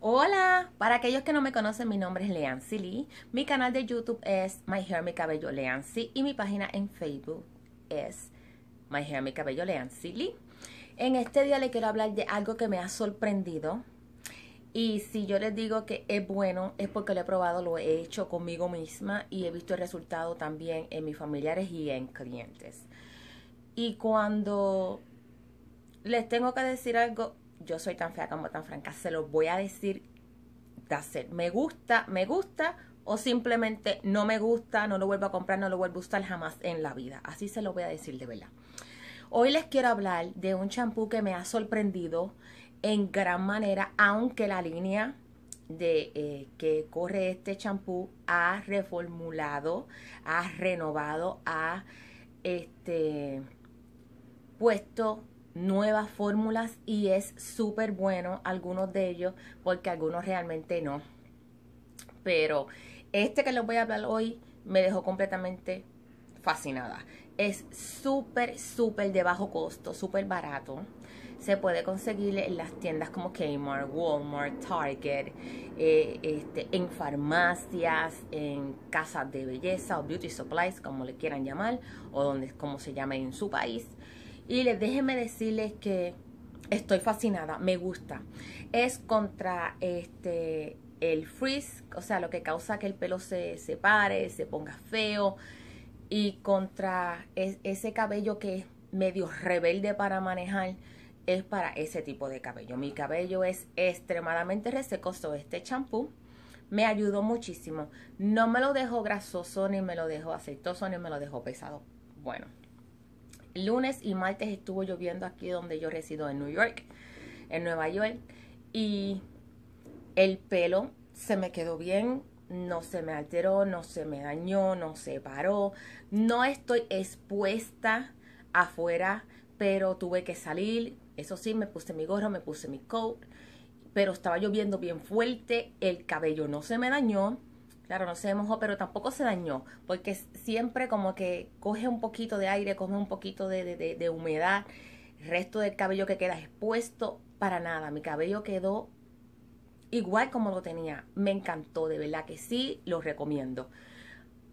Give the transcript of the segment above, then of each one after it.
Hola, para aquellos que no me conocen, mi nombre es Leancy Lee. Mi canal de YouTube es My Hair Mi Cabello Leancy y mi página en Facebook es My Hair Mi Cabello Leancy Lee. En este día le quiero hablar de algo que me ha sorprendido. Y si yo les digo que es bueno, es porque lo he probado, lo he hecho conmigo misma y he visto el resultado también en mis familiares y en clientes. Y cuando les tengo que decir algo, yo soy tan fea como tan franca, se lo voy a decir de hacer. Me gusta, me gusta o simplemente no me gusta, no lo vuelvo a comprar, no lo vuelvo a usar jamás en la vida. Así se lo voy a decir de verdad. Hoy les quiero hablar de un champú que me ha sorprendido en gran manera, aunque la línea de eh, que corre este champú ha reformulado, ha renovado, ha este, puesto nuevas fórmulas y es súper bueno algunos de ellos porque algunos realmente no. Pero este que les voy a hablar hoy me dejó completamente fascinada. Es súper, súper de bajo costo, súper barato. Se puede conseguir en las tiendas como Kmart, Walmart, Target, eh, este, en farmacias, en casas de belleza o beauty supplies, como le quieran llamar, o donde como se llame en su país. Y les, déjenme decirles que estoy fascinada, me gusta. Es contra este el frizz, o sea, lo que causa que el pelo se separe, se ponga feo. Y contra ese cabello que es medio rebelde para manejar, es para ese tipo de cabello. Mi cabello es extremadamente resecoso. este champú me ayudó muchísimo. No me lo dejo grasoso, ni me lo dejo aceitoso, ni me lo dejo pesado. Bueno, Lunes y martes estuvo lloviendo aquí donde yo resido en New York, en Nueva York. Y el pelo se me quedó bien, no se me alteró, no se me dañó, no se paró. No estoy expuesta afuera, pero tuve que salir. Eso sí, me puse mi gorro, me puse mi coat, pero estaba lloviendo bien fuerte, el cabello no se me dañó, Claro, no se mojó, pero tampoco se dañó, porque siempre como que coge un poquito de aire, coge un poquito de, humedad, resto del cabello que queda expuesto, para nada. Mi cabello quedó igual como lo tenía. Me encantó, de verdad que sí, lo recomiendo.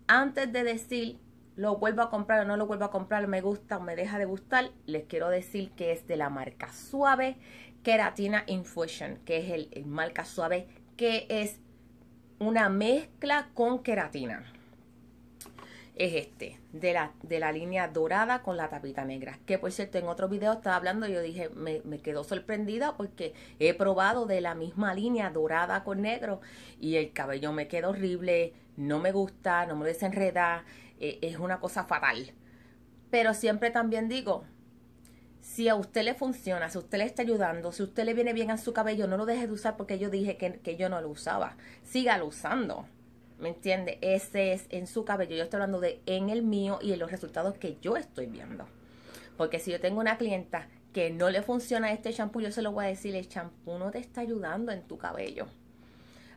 Antes de decir lo vuelvo a comprar o no lo vuelvo a comprar, me gusta o me deja de gustar, les quiero decir que es de la marca Suave Keratina Infusion, que es el, el marca Suave que es una mezcla con queratina. Es este, de la, de la línea dorada con la tapita negra. Que por cierto, en otro video estaba hablando, yo dije, me, quedo sorprendida porque he probado de la misma línea dorada con negro y el cabello me queda horrible, no me gusta, no me desenreda, eh, es una cosa fatal. Pero siempre también digo, si a usted le funciona, si usted le está ayudando, si usted le viene bien a su cabello, no lo deje de usar porque yo dije que, yo no lo usaba. Sígalo usando. ¿Me entiende? Ese es en su cabello. Yo estoy hablando de en el mío y en los resultados que yo estoy viendo. Porque si yo tengo una clienta que no le funciona este champú, yo se lo voy a decir, el champú no te está ayudando en tu cabello.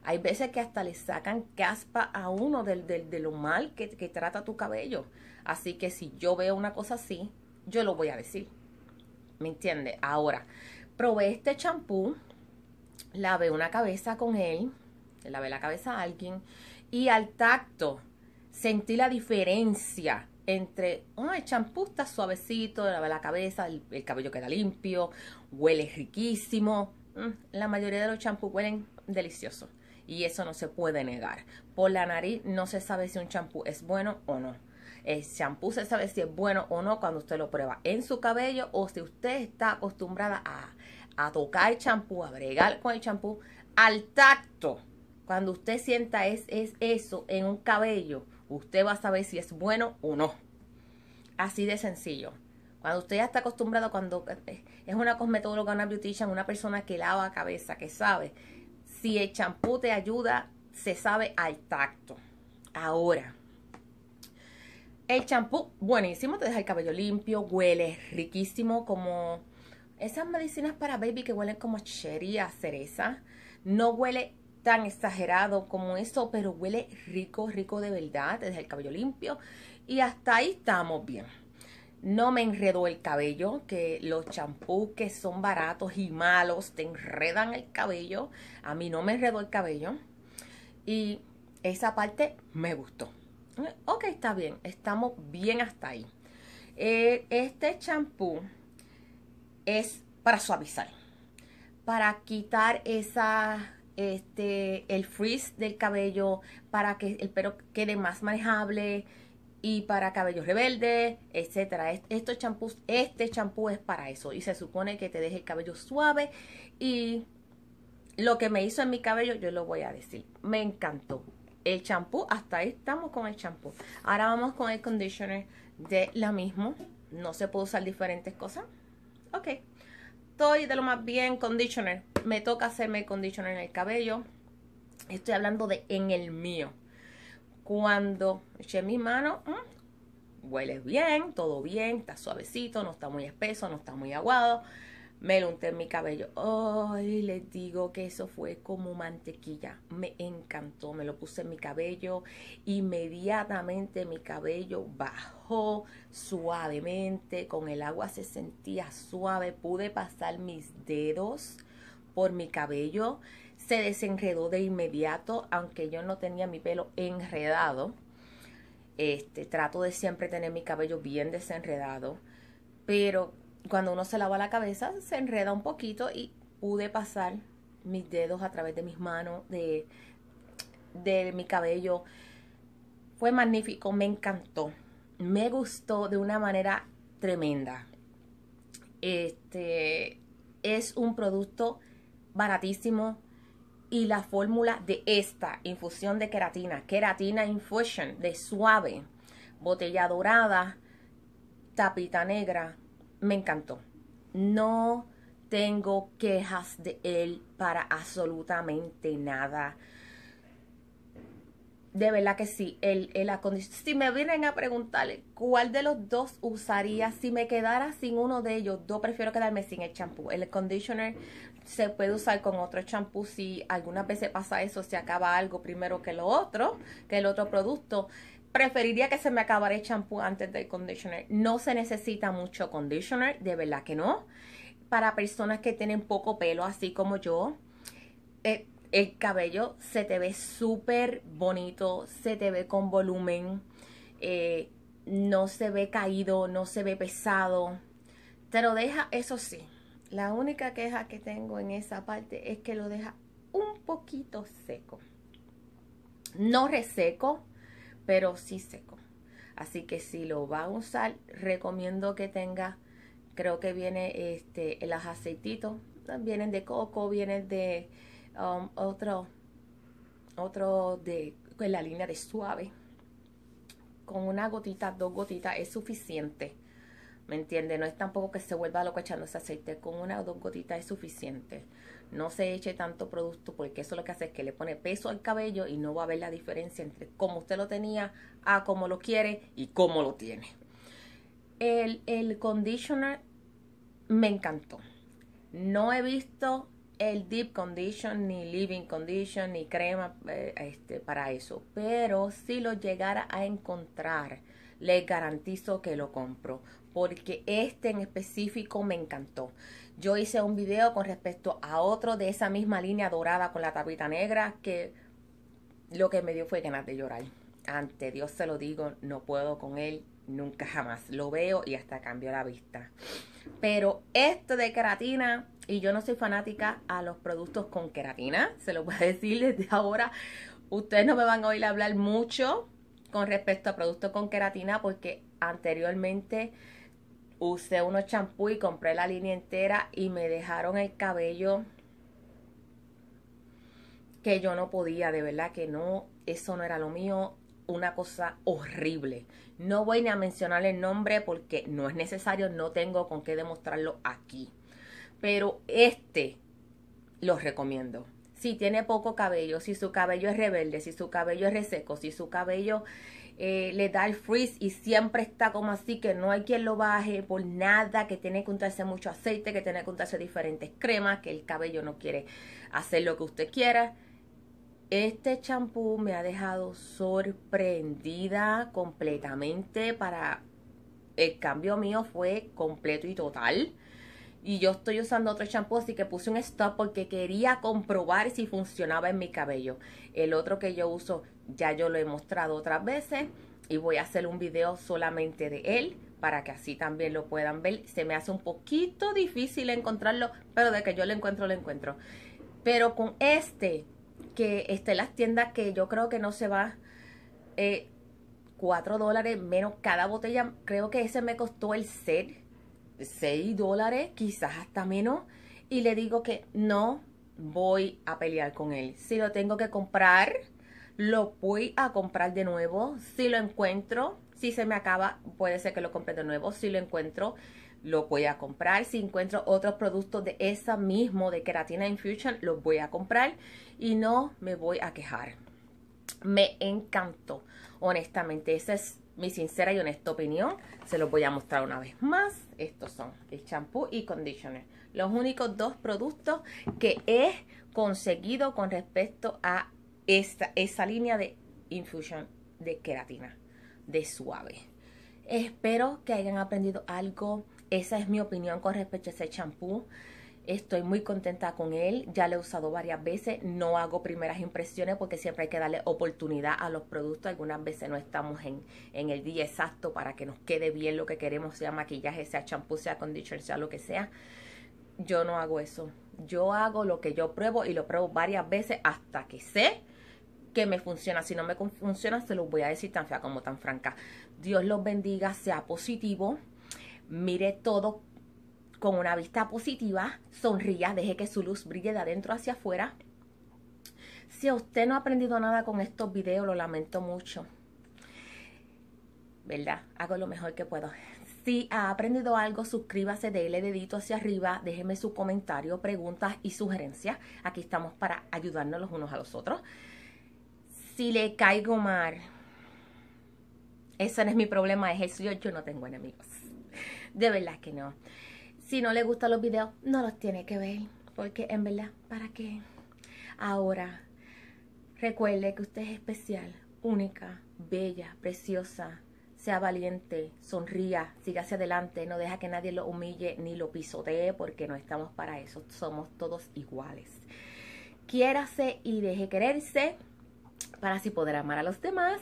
Hay veces que hasta le sacan caspa a uno del del de lo mal que trata tu cabello. Así que si yo veo una cosa así, yo lo voy a decir. ¿me entiende. Ahora, probé este champú, lavé una cabeza con él, lavé la cabeza a alguien y al tacto sentí la diferencia entre, oh, el champú está suavecito, lavé la cabeza, el, cabello queda limpio, huele riquísimo. Mm, la mayoría de los champús huelen delicioso, y eso no se puede negar. Por la nariz no se sabe si un champú es bueno o no el eh, shampoo se sabe si es bueno o no cuando usted lo prueba en su cabello o si usted está acostumbrada a, tocar el champú, a bregar con el champú, al tacto. Cuando usted sienta es, es eso en un cabello, usted va a saber si es bueno o no. Así de sencillo. Cuando usted ya está acostumbrado, cuando eh, es una cosmetóloga, una beautician, una persona que lava cabeza, que sabe, si el champú te ayuda, se sabe al tacto. Ahora, el champú, buenísimo, te deja el cabello limpio, huele riquísimo como esas medicinas para baby que huelen como cherry cereza. No huele tan exagerado como eso, pero huele rico, rico de verdad. Te deja el cabello limpio y hasta ahí estamos bien. No me enredó el cabello, que los champús que son baratos y malos te enredan el cabello. A mí no me enredó el cabello. Y esa parte me gustó. Ok, está bien, estamos bien hasta ahí. Eh, este champú es para suavizar, para quitar esa, este, el frizz del cabello, para que el pelo quede más manejable y para cabellos rebeldes, etc. Estos champús, este champú es para eso y se supone que te deje el cabello suave y lo que me hizo en mi cabello yo lo voy a decir. Me encantó el champú. Hasta ahí estamos con el champú. Ahora vamos con el conditioner de la misma. No se puede usar diferentes cosas. Ok. Estoy de lo más bien conditioner. Me toca hacerme el conditioner en el cabello. Estoy hablando de en el mío. Cuando eché mi mano, mm, hueles huele bien, todo bien, está suavecito, no está muy espeso, no está muy aguado me lo unté en mi cabello. Ay, les digo que eso fue como mantequilla. Me encantó. Me lo puse en mi cabello. Inmediatamente mi cabello bajó suavemente. Con el agua se sentía suave. Pude pasar mis dedos por mi cabello. Se desenredó de inmediato, aunque yo no tenía mi pelo enredado. Este, trato de siempre tener mi cabello bien desenredado. Pero cuando uno se lava la cabeza se enreda un poquito y pude pasar mis dedos a través de mis manos, de, mi cabello. Fue magnífico, me encantó. Me gustó de una manera tremenda. Este es un producto baratísimo y la fórmula de esta infusión de queratina, queratina infusion de suave, botella dorada, tapita negra, me encantó. No tengo quejas de él para absolutamente nada. De verdad que sí, el, el Si me vienen a preguntarle cuál de los dos usaría, si me quedara sin uno de ellos, yo prefiero quedarme sin el champú. El conditioner se puede usar con otro champú si algunas veces pasa eso, se acaba algo primero que lo otro, que el otro producto preferiría que se me acabara el champú antes del conditioner. No se necesita mucho conditioner, de verdad que no. Para personas que tienen poco pelo, así como yo, eh, el cabello se te ve súper bonito, se te ve con volumen, eh, no se ve caído, no se ve pesado. Te lo deja, eso sí. La única queja que tengo en esa parte es que lo deja un poquito seco. No reseco, pero sí seco. Así que si lo va a usar, recomiendo que tenga, creo que viene este, aceitito. aceititos, vienen de coco, viene de um, otro, otro de en la línea de suave. Con una gotita, dos gotitas es suficiente. ¿Me entiende? No es tampoco que se vuelva loco echando ese aceite. Con una o dos gotitas es suficiente no se eche tanto producto porque eso lo que hace es que le pone peso al cabello y no va a ver la diferencia entre cómo usted lo tenía a cómo lo quiere y cómo lo tiene. El, el conditioner me encantó. No he visto el deep condition ni living condition ni crema eh, este, para eso, pero si lo llegara a encontrar, le garantizo que lo compro porque este en específico me encantó. Yo hice un video con respecto a otro de esa misma línea dorada con la tapita negra que lo que me dio fue ganas de llorar. Ante Dios se lo digo, no puedo con él nunca jamás. Lo veo y hasta cambió la vista. Pero esto de queratina, y yo no soy fanática a los productos con queratina, se lo voy a decir desde ahora. Ustedes no me van a oír hablar mucho con respecto a productos con queratina porque anteriormente usé unos champú y compré la línea entera y me dejaron el cabello que yo no podía, de verdad que no, eso no era lo mío, una cosa horrible. No voy ni a mencionar el nombre porque no es necesario, no tengo con qué demostrarlo aquí. Pero este los recomiendo. Si tiene poco cabello, si su cabello es rebelde, si su cabello es reseco, si su cabello eh, le da el freeze y siempre está como así, que no hay quien lo baje por nada, que tiene que untarse mucho aceite, que tiene que untarse diferentes cremas, que el cabello no quiere hacer lo que usted quiera. Este champú me ha dejado sorprendida completamente para... El cambio mío fue completo y total y yo estoy usando otro champú, así que puse un stop porque quería comprobar si funcionaba en mi cabello. El otro que yo uso ya yo lo he mostrado otras veces y voy a hacer un video solamente de él para que así también lo puedan ver. Se me hace un poquito difícil encontrarlo, pero de que yo lo encuentro, lo encuentro. Pero con este, que está en las tiendas que yo creo que no se va eh, 4 dólares menos cada botella. Creo que ese me costó el set 6 dólares, quizás hasta menos. Y le digo que no voy a pelear con él. Si lo tengo que comprar, lo voy a comprar de nuevo. Si lo encuentro, si se me acaba, puede ser que lo compre de nuevo. Si lo encuentro, lo voy a comprar. Si encuentro otros productos de esa mismo, de Keratina Infusion, los voy a comprar y no me voy a quejar. Me encantó, honestamente. Esa es mi sincera y honesta opinión. Se los voy a mostrar una vez más. Estos son el champú y conditioner. Los únicos dos productos que he conseguido con respecto a esta, esa línea de infusión de queratina, de suave. Espero que hayan aprendido algo. Esa es mi opinión con respecto a ese champú. Estoy muy contenta con él. Ya lo he usado varias veces. No hago primeras impresiones porque siempre hay que darle oportunidad a los productos. Algunas veces no estamos en, el día exacto para que nos quede bien lo que queremos, sea maquillaje, sea champú, sea conditioner, sea lo que sea. Yo no hago eso. Yo hago lo que yo pruebo y lo pruebo varias veces hasta que sé que me funciona. Si no me funciona, se los voy a decir tan fea como tan franca. Dios los bendiga, sea positivo, mire todo con una vista positiva, sonría, deje que su luz brille de adentro hacia afuera. Si usted no ha aprendido nada con estos videos, lo lamento mucho. ¿Verdad? Hago lo mejor que puedo. Si ha aprendido algo, suscríbase, déle dedito hacia arriba, déjeme su comentario, preguntas y sugerencias. Aquí estamos para ayudarnos los unos a los otros si le caigo mal. Ese no es mi problema, es el suyo. Yo no tengo enemigos. De verdad que no. Si no le gustan los videos, no los tiene que ver. Porque en verdad, ¿para qué? Ahora, recuerde que usted es especial, única, bella, preciosa. Sea valiente, sonría, siga hacia adelante, no deja que nadie lo humille ni lo pisotee porque no estamos para eso, somos todos iguales. Quiérase y deje quererse para así poder amar a los demás.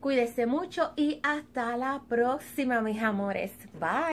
Cuídese mucho y hasta la próxima, mis amores. Bye.